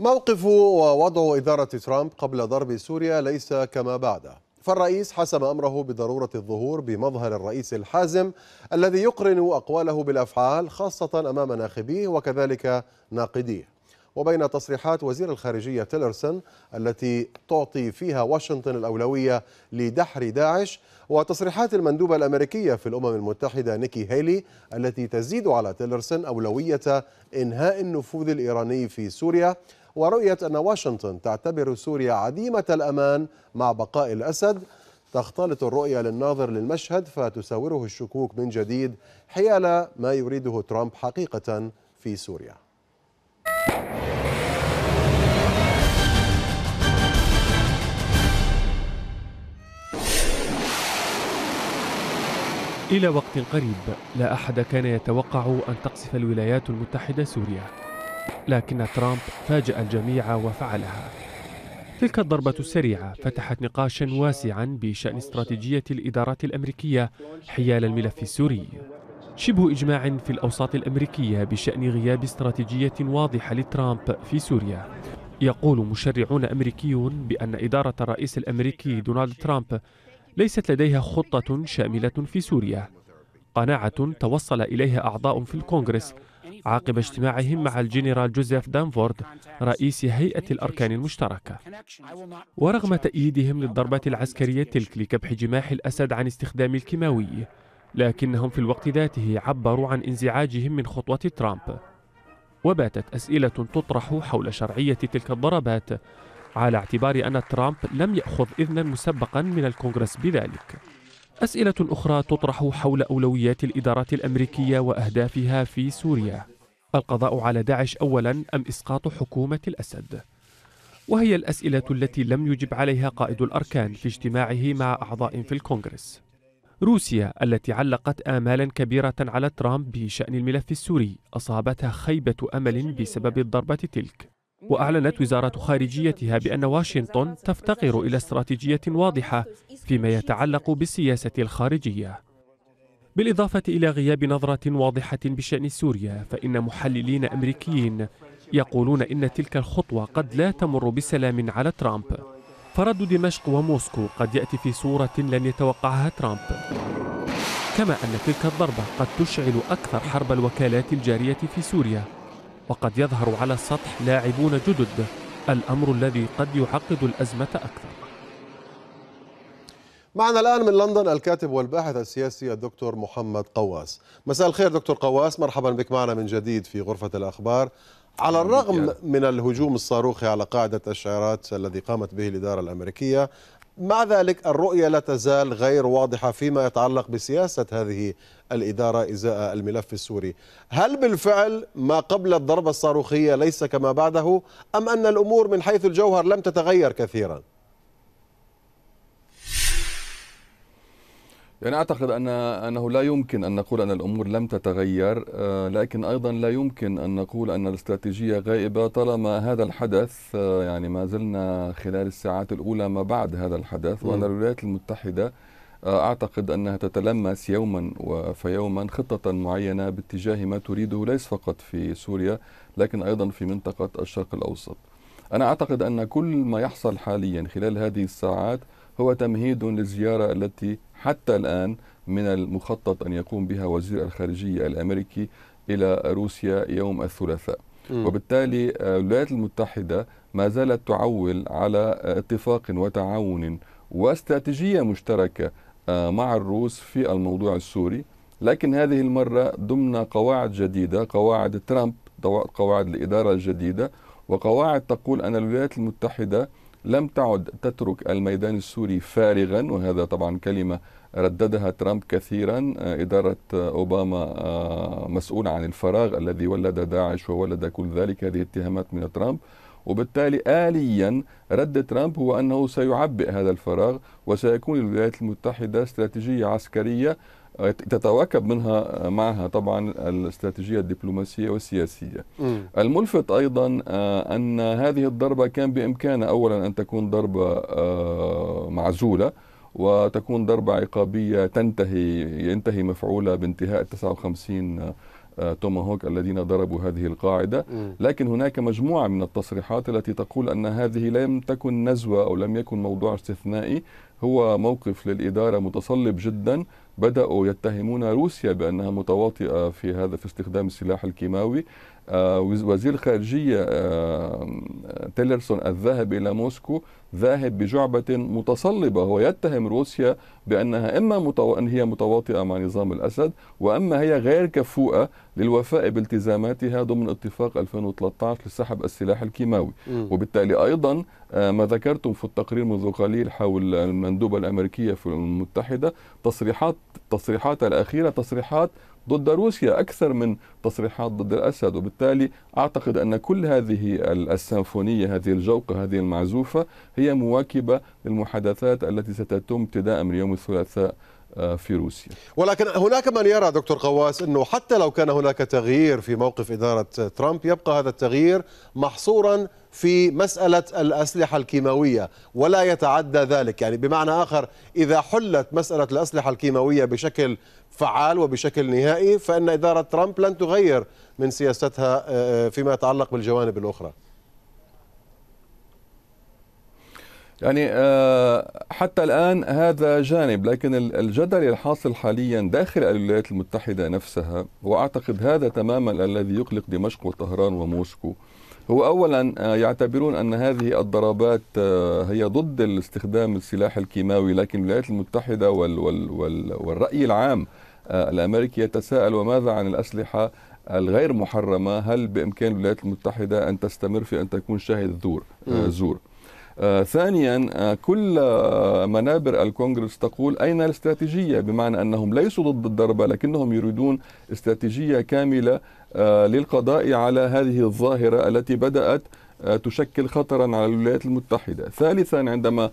موقف ووضع إدارة ترامب قبل ضرب سوريا ليس كما بعده فالرئيس حسم أمره بضرورة الظهور بمظهر الرئيس الحازم الذي يقرن أقواله بالأفعال خاصة أمام ناخبيه وكذلك ناقديه وبين تصريحات وزير الخارجية تيلرسون التي تعطي فيها واشنطن الأولوية لدحر داعش وتصريحات المندوبة الأمريكية في الأمم المتحدة نيكي هيلي التي تزيد على تيلرسون أولوية إنهاء النفوذ الإيراني في سوريا ورؤية أن واشنطن تعتبر سوريا عديمة الأمان مع بقاء الأسد تختلط الرؤية للناظر للمشهد فتساوره الشكوك من جديد حيال ما يريده ترامب حقيقة في سوريا إلى وقت قريب لا أحد كان يتوقع أن تقصف الولايات المتحدة سوريا لكن ترامب فاجأ الجميع وفعلها تلك الضربة السريعة فتحت نقاشا واسعا بشأن استراتيجية الإدارات الأمريكية حيال الملف السوري شبه إجماع في الأوساط الأمريكية بشأن غياب استراتيجية واضحة لترامب في سوريا يقول مشرعون أمريكيون بأن إدارة الرئيس الأمريكي دونالد ترامب ليست لديها خطة شاملة في سوريا قناعة توصل إليها أعضاء في الكونغرس عقب اجتماعهم مع الجنرال جوزيف دانفورد رئيس هيئة الأركان المشتركة ورغم تأييدهم للضربات العسكرية تلك لكبح جماح الأسد عن استخدام الكيماوي لكنهم في الوقت ذاته عبروا عن انزعاجهم من خطوة ترامب وباتت أسئلة تطرح حول شرعية تلك الضربات على اعتبار أن ترامب لم يأخذ إذنا مسبقا من الكونغرس بذلك أسئلة أخرى تطرح حول أولويات الإدارة الأمريكية وأهدافها في سوريا القضاء على داعش أولا أم إسقاط حكومة الأسد؟ وهي الأسئلة التي لم يجب عليها قائد الأركان في اجتماعه مع أعضاء في الكونغرس روسيا التي علقت آمالا كبيرة على ترامب بشأن الملف السوري أصابتها خيبة أمل بسبب الضربة تلك وأعلنت وزارة خارجيتها بأن واشنطن تفتقر إلى استراتيجية واضحة فيما يتعلق بالسياسة الخارجية بالإضافة إلى غياب نظرة واضحة بشأن سوريا فإن محللين أمريكيين يقولون إن تلك الخطوة قد لا تمر بسلام على ترامب فرد دمشق وموسكو قد يأتي في صورة لن يتوقعها ترامب كما أن تلك الضربة قد تشعل أكثر حرب الوكالات الجارية في سوريا وقد يظهر على السطح لاعبون جدد الأمر الذي قد يعقد الأزمة أكثر معنا الآن من لندن الكاتب والباحث السياسي الدكتور محمد قواس مساء الخير دكتور قواس مرحبا بك معنا من جديد في غرفة الأخبار على الرغم يعني. من الهجوم الصاروخي على قاعدة الشعارات الذي قامت به الإدارة الأمريكية مع ذلك الرؤية لا تزال غير واضحة فيما يتعلق بسياسة هذه الإدارة إزاء الملف السوري هل بالفعل ما قبل الضربة الصاروخية ليس كما بعده أم أن الأمور من حيث الجوهر لم تتغير كثيراً يعني اعتقد ان انه لا يمكن ان نقول ان الامور لم تتغير آه، لكن ايضا لا يمكن ان نقول ان الاستراتيجيه غائبه طالما هذا الحدث آه، يعني ما زلنا خلال الساعات الاولى ما بعد هذا الحدث وان الولايات المتحده آه، اعتقد انها تتلمس يوما فيوما خطه معينه باتجاه ما تريده ليس فقط في سوريا لكن ايضا في منطقه الشرق الاوسط. انا اعتقد ان كل ما يحصل حاليا خلال هذه الساعات هو تمهيد للزيارة التي حتى الآن من المخطط أن يقوم بها وزير الخارجية الأمريكي إلى روسيا يوم الثلاثاء وبالتالي آه، الولايات المتحدة ما زالت تعول على اتفاق وتعاون واستراتيجية مشتركة آه، مع الروس في الموضوع السوري لكن هذه المرة ضمن قواعد جديدة قواعد ترامب قواعد الإدارة الجديدة وقواعد تقول أن الولايات المتحدة لم تعد تترك الميدان السوري فارغا وهذا طبعا كلمة رددها ترامب كثيرا آه، إدارة آه، أوباما آه، مسؤولة عن الفراغ الذي ولد داعش وولد كل ذلك هذه اتهامات من ترامب وبالتالي آليا رد ترامب هو أنه سيعبئ هذا الفراغ وسيكون الولايات المتحدة استراتيجية عسكرية تتواكب منها معها طبعا الاستراتيجية الدبلوماسية والسياسية م. الملفت أيضا آه، أن هذه الضربة كان بإمكانها أولا أن تكون ضربة آه، معزولة وتكون ضربة عقابية تنتهي ينتهي مفعولها بانتهاء 59 آه، توماهوك الذين ضربوا هذه القاعدة لكن هناك مجموعة من التصريحات التي تقول أن هذه لم تكن نزوة أو لم يكن موضوع استثنائي هو موقف للإدارة متصلب جدا بدأوا يتهمون روسيا بأنها متواطئة في هذا في استخدام السلاح الكيماوي آه، وزير الخارجية آه، تيلرسون الذهب إلى موسكو ذاهب بجعبة متصلبة هو يتهم روسيا بأنها إما متو... أن هي متواطئة مع نظام الأسد وأما هي غير كفوءة للوفاء بالتزاماتها ضمن اتفاق 2013 لسحب السلاح الكيماوي م. وبالتالي أيضا آه، ما ذكرتم في التقرير منذ قليل حول المندوبة الأمريكية في الأمم المتحدة تصريحات تصريحاتها الأخيرة تصريحات ضد روسيا أكثر من تصريحات ضد الأسد وبالتالي أعتقد أن كل هذه السيمفونية هذه الجوقة هذه المعزوفة هي مواكبة للمحادثات التي ستتم ابتداء من يوم الثلاثاء آه، في روسيا ولكن هناك من يرى دكتور قواس أنه حتى لو كان هناك تغيير في موقف إدارة ترامب يبقى هذا التغيير محصورا في مسألة الأسلحة الكيماوية ولا يتعدى ذلك يعني بمعنى آخر إذا حلت مسألة الأسلحة الكيماوية بشكل فعال وبشكل نهائي فإن إدارة ترامب لن تغير من سياستها آه، آه، فيما يتعلق بالجوانب الأخرى يعني آه، حتى الآن هذا جانب لكن الجدل الحاصل حاليا داخل الولايات المتحدة نفسها وأعتقد هذا تماما الذي يقلق دمشق وطهران وموسكو هو أولا آه، يعتبرون أن هذه الضربات آه، هي ضد استخدام السلاح الكيماوي لكن الولايات المتحدة وال وال وال والرأي العام الأمريكي يتساءل وماذا عن الأسلحة الغير محرمة هل بإمكان الولايات المتحدة أن تستمر في أن تكون شاهد زور, زور آه، ثانيا آه، كل آه، منابر الكونغرس تقول أين الاستراتيجية بمعنى أنهم ليسوا ضد الضربة لكنهم يريدون استراتيجية كاملة للقضاء على هذه الظاهرة التي بدأت تشكل خطرا على الولايات المتحدة ثالثا عندما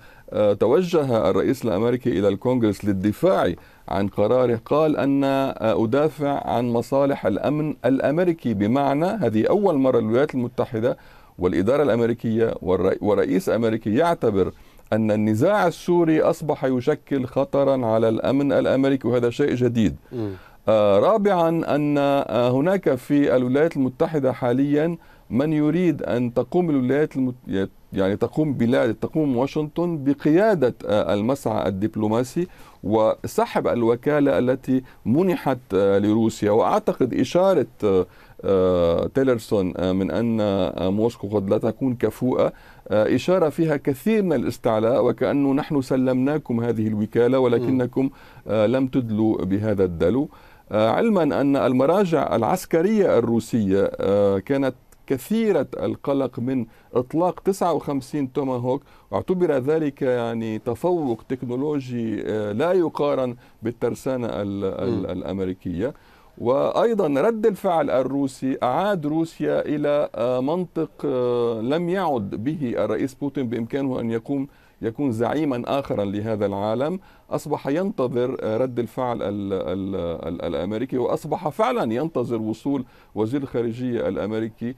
توجه الرئيس الأمريكي إلى الكونغرس للدفاع عن قراره قال أن أدافع عن مصالح الأمن الأمريكي بمعنى هذه أول مرة الولايات المتحدة والإدارة الأمريكية ورئيس أمريكي يعتبر أن النزاع السوري أصبح يشكل خطرا على الأمن الأمريكي وهذا شيء جديد آه، رابعا أن آه، هناك في الولايات المتحدة حاليا من يريد أن تقوم الولايات المت... يعني تقوم بلاد تقوم واشنطن بقيادة آه، المسعى الدبلوماسي وسحب الوكالة التي منحت لروسيا وأعتقد إشارة آه، تيلرسون آه، من أن آه، موسكو قد لا تكون كفوءة إشارة فيها كثير من الاستعلاء وكأنه نحن سلمناكم هذه الوكالة ولكنكم لم تدلوا بهذا الدلو علما أن المراجع العسكرية الروسية كانت كثيرة القلق من إطلاق 59 توماهوك واعتبر ذلك يعني تفوق تكنولوجي لا يقارن بالترسانة الأمريكية وايضا رد الفعل الروسي اعاد روسيا الى آه، منطق آه، لم يعد به الرئيس بوتين بامكانه ان يقوم يكون زعيما آخرا لهذا العالم أصبح ينتظر آه، رد الفعل الـ الـ الـ الأمريكي وأصبح فعلا ينتظر وصول وزير الخارجية الأمريكي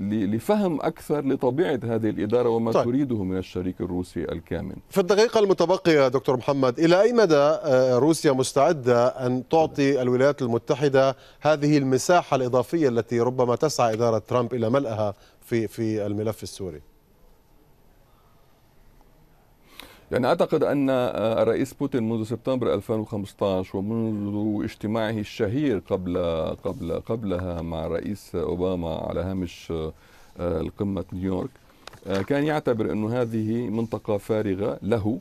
لفهم أكثر لطبيعة هذه الإدارة وما طيب. تريده من الشريك الروسي الكامن في الدقيقة المتبقية دكتور محمد إلى أي مدى آه، روسيا مستعدة أن تعطي الولايات المتحدة هذه المساحة الإضافية التي ربما تسعى إدارة ترامب إلى ملئها في في الملف السوري يعني اعتقد ان آه، الرئيس بوتين منذ سبتمبر 2015 ومنذ اجتماعه الشهير قبل قبل قبلها مع الرئيس اوباما على هامش آه، القمه نيويورك آه، كان يعتبر انه هذه منطقه فارغه له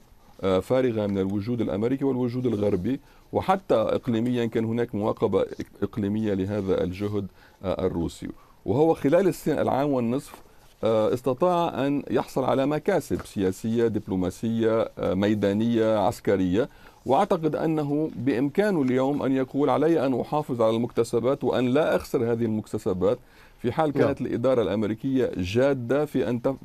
فارغه من الوجود الامريكي والوجود الغربي وحتى اقليميا كان هناك مواقبه اقليميه لهذا الجهد الروسي وهو خلال السنه العام والنصف آه، استطاع أن يحصل على مكاسب سياسية دبلوماسية آه، ميدانية عسكرية واعتقد انه بامكانه اليوم ان يقول علي ان احافظ على المكتسبات وان لا اخسر هذه المكتسبات في حال كانت لا. الاداره الامريكيه جاده في ان تف...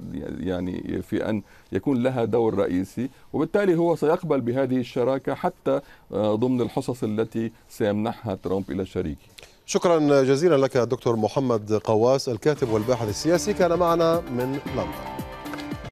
يعني في ان يكون لها دور رئيسي وبالتالي هو سيقبل بهذه الشراكه حتى آه، ضمن الحصص التي سيمنحها ترامب الى شريكه شكرا جزيلا لك دكتور محمد قواس الكاتب والباحث السياسي كان معنا من لندن